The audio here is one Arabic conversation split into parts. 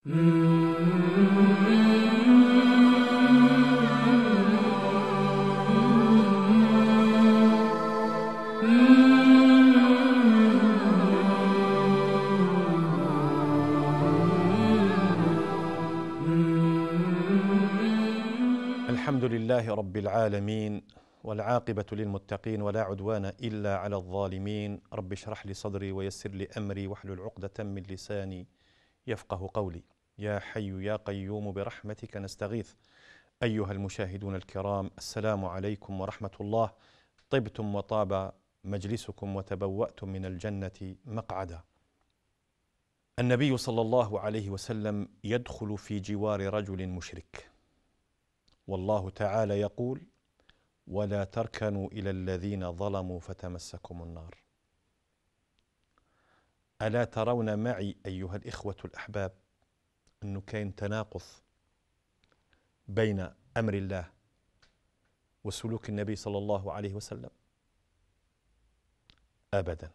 الحمد لله رب العالمين والعاقبة للمتقين ولا عدوان إلا على الظالمين رب اشرح لي صدري ويسر لي أمري واحلل عقدة من لساني يفقه قولي يا حي يا قيوم برحمتك نستغيث ايها المشاهدون الكرام السلام عليكم ورحمه الله طبتم وطاب مجلسكم وتبواتم من الجنه مقعدا النبي صلى الله عليه وسلم يدخل في جوار رجل مشرك والله تعالى يقول ولا تركنوا الى الذين ظلموا فتمسكم النار ألا ترون معي أيها الإخوة الأحباب أنه كاين تناقض بين أمر الله وسلوك النبي صلى الله عليه وسلم أبدا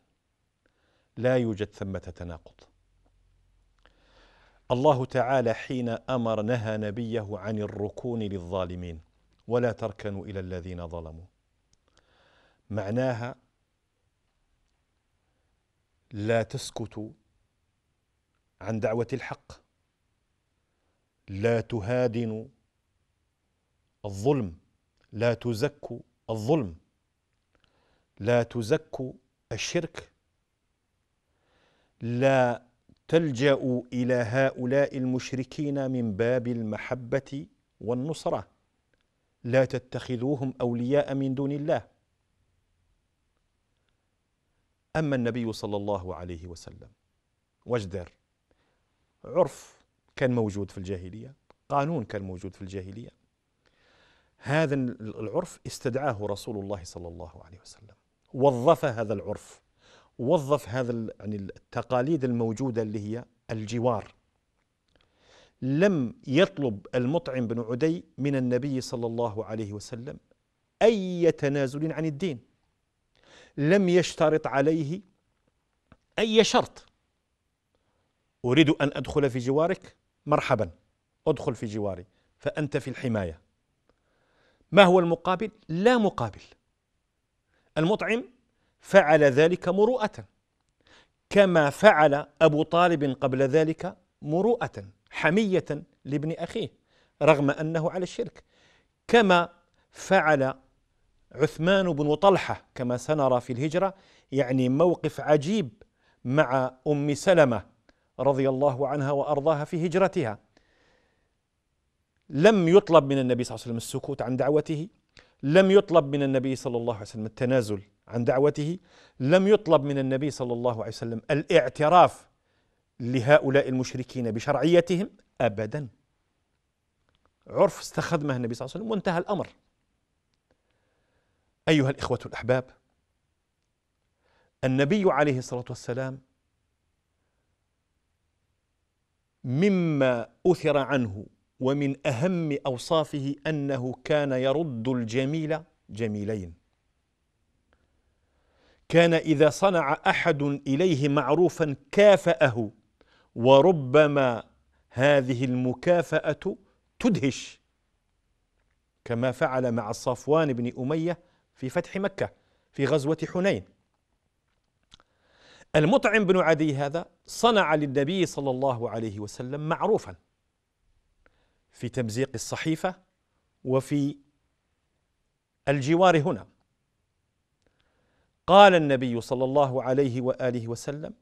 لا يوجد ثمة تناقض الله تعالى حين أمر نهى نبيه عن الركون للظالمين ولا تركنوا إلى الذين ظلموا معناها لا تسكت عن دعوة الحق لا تهادن الظلم لا تزك الظلم لا تزك الشرك لا تلجا الى هؤلاء المشركين من باب المحبه والنصره لا تتخذوهم اولياء من دون الله أما النبي صلى الله عليه وسلم واجدر عرف كان موجود في الجاهلية قانون كان موجود في الجاهلية هذا العرف استدعاه رسول الله صلى الله عليه وسلم وظف هذا العرف وظف هذا يعني التقاليد الموجودة اللي هي الجوار لم يطلب المطعم بن عدي من النبي صلى الله عليه وسلم أي تنازل عن الدين لم يشترط عليه أي شرط أريد أن أدخل في جوارك مرحبا أدخل في جواري فأنت في الحماية ما هو المقابل؟ لا مقابل المطعم فعل ذلك مروءة كما فعل أبو طالب قبل ذلك مروءة حمية لابن أخيه رغم أنه على الشرك كما فعل عثمان بن طلحة كما سنرى في الهجرة يعني موقف عجيب مع أم سلمة رضي الله عنها وأرضاها في هجرتها لم يطلب من النبي صلى الله عليه وسلم السكوت عن دعوته لم يطلب من النبي صلى الله عليه وسلم التنازل عن دعوته لم يطلب من النبي صلى الله عليه وسلم الاعتراف لهؤلاء المشركين بشرعيتهم ابدا عرف استخدمه النبي صلى الله عليه وسلم وانتهى الامر أيها الإخوة الأحباب النبي عليه الصلاة والسلام مما أثر عنه ومن أهم أوصافه أنه كان يرد الجميل جميلين كان إذا صنع أحد إليه معروفا كافأه وربما هذه المكافأة تدهش كما فعل مع صفوان بن أمية في فتح مكة في غزوة حنين المطعم بن عدي هذا صنع للنبي صلى الله عليه وسلم معروفا في تمزيق الصحيفة وفي الجوار هنا قال النبي صلى الله عليه وآله وسلم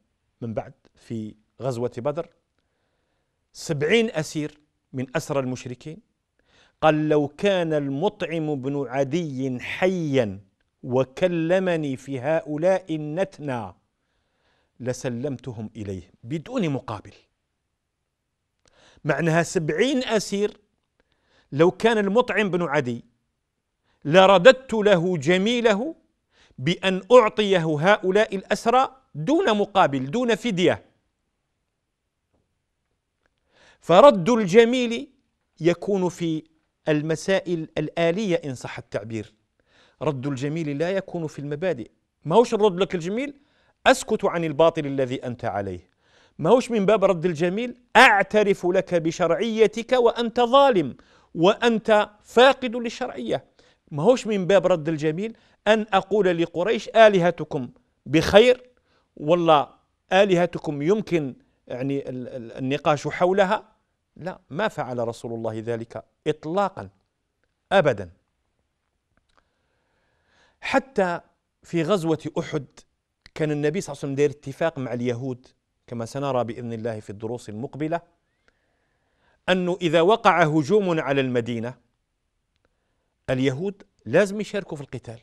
من بعد في غزوة بدر سبعين أسير من أسرى المشركين قال لو كان المطعم بن عدي حيا وكلمني في هؤلاء النتنى لسلمتهم إليه بدون مقابل معناها سبعين أسير لو كان المطعم بن عدي لرددت له جميله بأن أعطيه هؤلاء الأسرى دون مقابل دون فدية فرد الجميل يكون في المسائل الآلية إن صح التعبير رد الجميل لا يكون في المبادئ ما هوش الرد لك الجميل أسكت عن الباطل الذي أنت عليه ما هوش من باب رد الجميل أعترف لك بشرعيتك وأنت ظالم وأنت فاقد للشرعية ما هوش من باب رد الجميل أن أقول لقريش آلهتكم بخير والله آلهتكم يمكن يعني النقاش حولها لا ما فعل رسول الله ذلك اطلاقا ابدا حتى في غزوه احد كان النبي صلى الله عليه وسلم داير اتفاق مع اليهود كما سنرى باذن الله في الدروس المقبله انه اذا وقع هجوم على المدينه اليهود لازم يشاركوا في القتال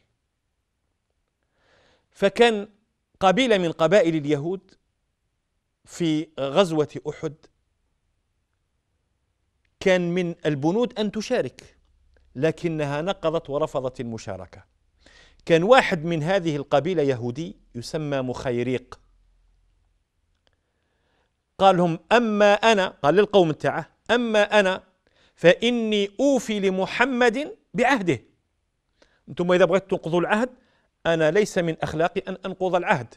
فكان قبيله من قبائل اليهود في غزوه احد كان من البنود أن تشارك لكنها نقضت ورفضت المشاركة كان واحد من هذه القبيلة يهودي يسمى مخيريق قال لهم أما أنا قال للقوم تاعه أما أنا فإني أوفي لمحمد بعهده أنتم إذا بغيتوا تنقضوا العهد أنا ليس من أخلاقي أن أنقض العهد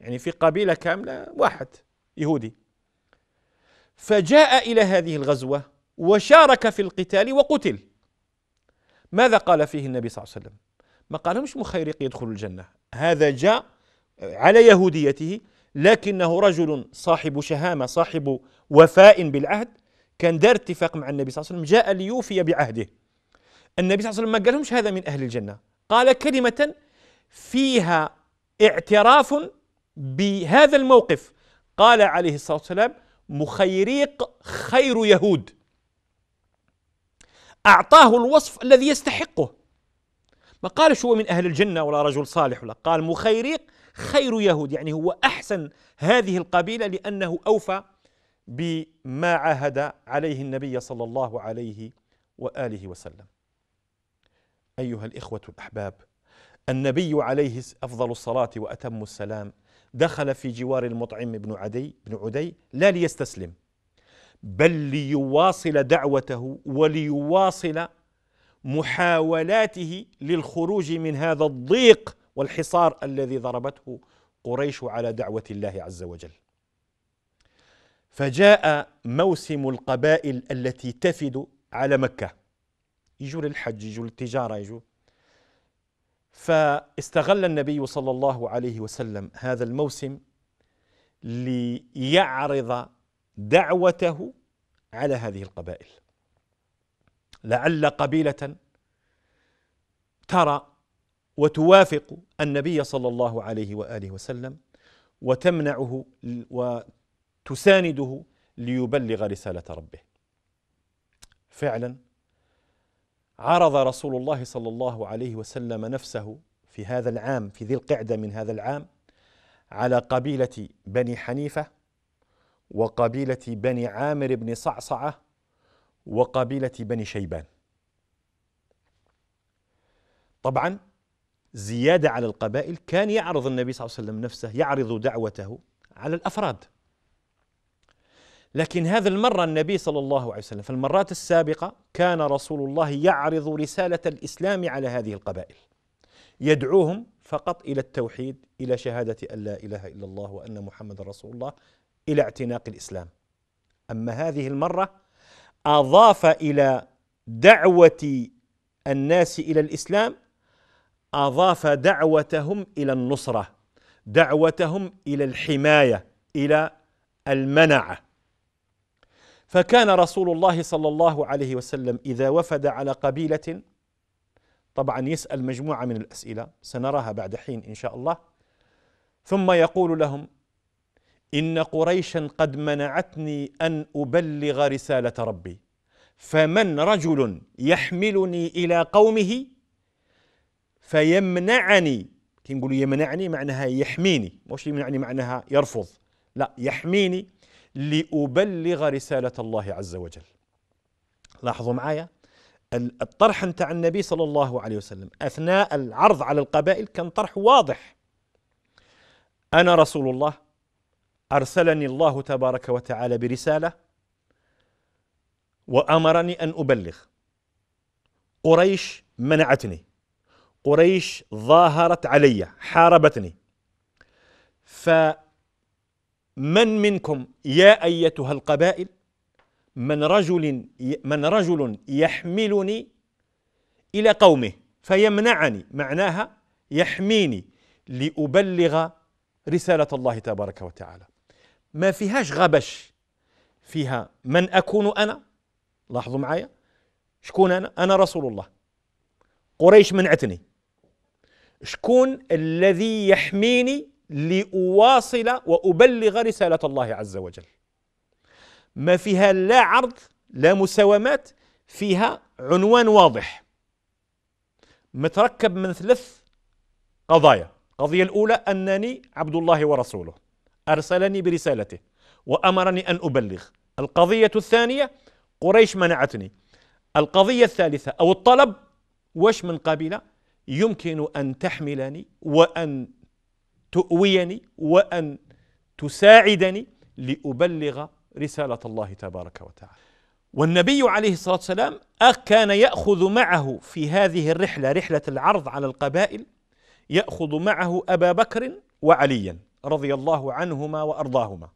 يعني في قبيلة كاملة واحد يهودي فجاء إلى هذه الغزوة وشارك في القتال وقتل ماذا قال فيه النبي صلى الله عليه وسلم ما قالهمش مخيرق يدخل الجنة هذا جاء على يهوديته لكنه رجل صاحب شهامة صاحب وفاء بالعهد كان دار اتفاق مع النبي صلى الله عليه وسلم جاء ليوفي بعهده النبي صلى الله عليه وسلم ما قالهمش هذا من أهل الجنة قال كلمة فيها اعتراف بهذا الموقف قال عليه الصلاة والسلام مخيريق خير يهود أعطاه الوصف الذي يستحقه ما قالش هو من أهل الجنة ولا رجل صالح ولا قال مخيريق خير يهود يعني هو أحسن هذه القبيلة لأنه أوفى بما عاهد عليه النبي صلى الله عليه وآله وسلم أيها الإخوة الأحباب النبي عليه أفضل الصلاة وأتم السلام دخل في جوار المطعم بن عدي بن عدي لا ليستسلم بل ليواصل دعوته وليواصل محاولاته للخروج من هذا الضيق والحصار الذي ضربته قريش على دعوه الله عز وجل فجاء موسم القبائل التي تفد على مكه يجوا للحج يجوا للتجاره يجوا فاستغل النبي صلى الله عليه وسلم هذا الموسم ليعرض دعوته على هذه القبائل لعل قبيله ترى وتوافق النبي صلى الله عليه واله وسلم وتمنعه وتسانده ليبلغ رساله ربه فعلا عرض رسول الله صلى الله عليه وسلم نفسه في هذا العام في ذي القعده من هذا العام على قبيله بني حنيفه وقبيلة بني عامر بن صعصعة وقبيلة بني شيبان طبعا زيادة على القبائل كان يعرض النبي صلى الله عليه وسلم نفسه يعرض دعوته على الأفراد لكن هذا المرة النبي صلى الله عليه وسلم في المرات السابقة كان رسول الله يعرض رسالة الإسلام على هذه القبائل يدعوهم فقط إلى التوحيد إلى شهادة أن لا إله إلا الله وأن محمد رسول الله الى اعتناق الاسلام اما هذه المره اضاف الى دعوه الناس الى الاسلام اضاف دعوتهم الى النصره دعوتهم الى الحمايه الى المنعه فكان رسول الله صلى الله عليه وسلم اذا وفد على قبيله طبعا يسال مجموعه من الاسئله سنراها بعد حين ان شاء الله ثم يقول لهم ان قريشا قد منعتني ان ابلغ رساله ربي فمن رجل يحملني الى قومه فيمنعني كي نقولوا يمنعني معناها يحميني مش يمنعني معناها يرفض لا يحميني لأبلغ رسالة الله عز وجل لاحظوا معايا الطرح نتاع النبي صلى الله عليه وسلم أثناء العرض على القبائل كان طرح واضح أنا رسول الله ارسلني الله تبارك وتعالى برساله وامرني ان ابلغ قريش منعتني قريش ظاهرت علي حاربتني فمن منكم يا ايتها القبائل من رجل من رجل يحملني الى قومه فيمنعني معناها يحميني لابلغ رساله الله تبارك وتعالى ما فيهاش غبش فيها من أكون أنا لاحظوا معايا شكون أنا أنا رسول الله قريش منعتني شكون الذي يحميني لأواصل وأبلغ رسالة الله عز وجل ما فيها لا عرض لا مساومات فيها عنوان واضح متركب من ثلاث قضايا القضية الأولى أنني عبد الله ورسوله ارسلني برسالته وامرني ان ابلغ القضيه الثانيه قريش منعتني القضيه الثالثه او الطلب وش من قبيله يمكن ان تحملني وان تؤويني وان تساعدني لابلغ رساله الله تبارك وتعالى والنبي عليه الصلاه والسلام كان ياخذ معه في هذه الرحله رحله العرض على القبائل ياخذ معه ابا بكر وعليا رضي الله عنهما وارضاهما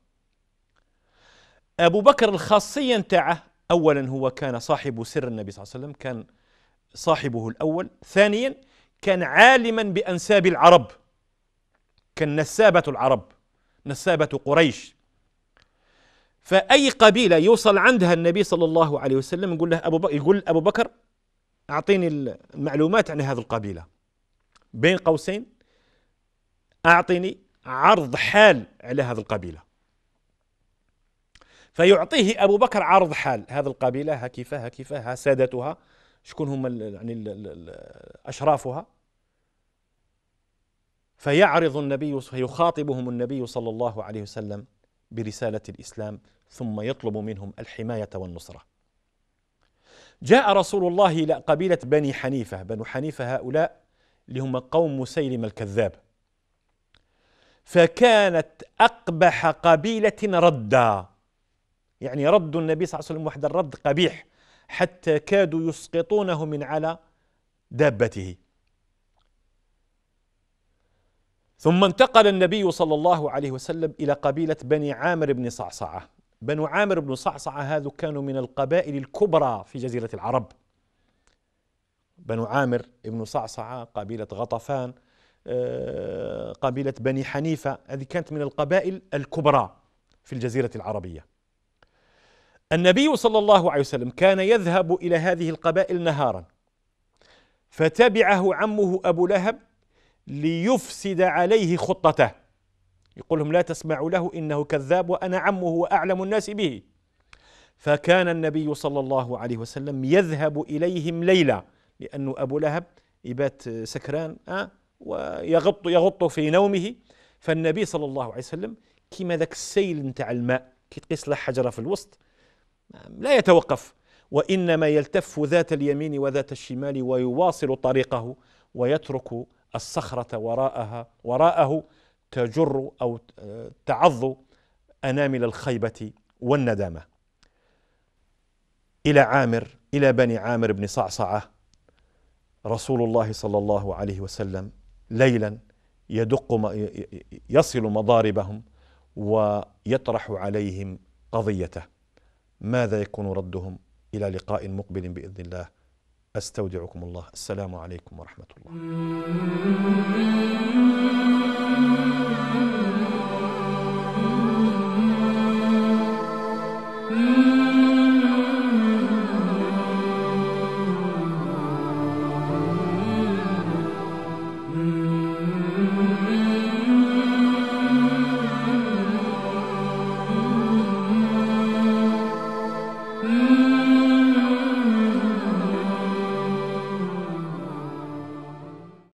ابو بكر الخاصيه تاعه اولا هو كان صاحب سر النبي صلى الله عليه وسلم كان صاحبه الاول ثانيا كان عالما بانساب العرب كان نسابه العرب نسابه قريش فاي قبيله يوصل عندها النبي صلى الله عليه وسلم يقول له ابو بكر يقول ابو بكر اعطيني المعلومات عن هذه القبيله بين قوسين اعطني عرض حال على هذه القبيلة فيعطيه أبو بكر عرض حال هذه القبيلة ها كيف ها كيف ها سادتها شكون هم يعني أشرافها فيعرض النبي فيخاطبهم النبي صلى الله عليه وسلم برسالة الإسلام ثم يطلب منهم الحماية والنصرة جاء رسول الله إلى قبيلة بني حنيفة بنو حنيفة هؤلاء اللي هم قوم مسيلم الكذاب فكانت أقبح قبيلة ردا يعني رد النبي صلى الله عليه وسلم وحد الرد قبيح حتى كادوا يسقطونه من على دابته ثم انتقل النبي صلى الله عليه وسلم إلى قبيلة بني عامر بن صعصعة بنو عامر بن صعصعة هذو كانوا من القبائل الكبرى في جزيرة العرب بنو عامر بن صعصعة قبيلة غطفان آه، قبيلة بني حنيفة هذه كانت من القبائل الكبرى في الجزيرة العربية النبي صلى الله عليه وسلم كان يذهب إلى هذه القبائل نهارا فتبعه عمه أبو لهب ليفسد عليه خطته يقول لهم لا تسمعوا له إنه كذاب وأنا عمه وأعلم الناس به فكان النبي صلى الله عليه وسلم يذهب إليهم ليلا لأن أبو لهب يبات سكران أه ويغط يغط في نومه فالنبي صلى الله عليه وسلم كيما ذاك السيل نتاع الماء كي تقيس له حجره في الوسط لا يتوقف وانما يلتف ذات اليمين وذات الشمال ويواصل طريقه ويترك الصخره وراءها وراءه تجر او تعض انامل الخيبه والندامه الى عامر الى بني عامر بن صعصعه رسول الله صلى الله عليه وسلم ليلا يدق يصل مضاربهم ويطرح عليهم قضيته ماذا يكون ردهم الى لقاء مقبل باذن الله استودعكم الله السلام عليكم ورحمه الله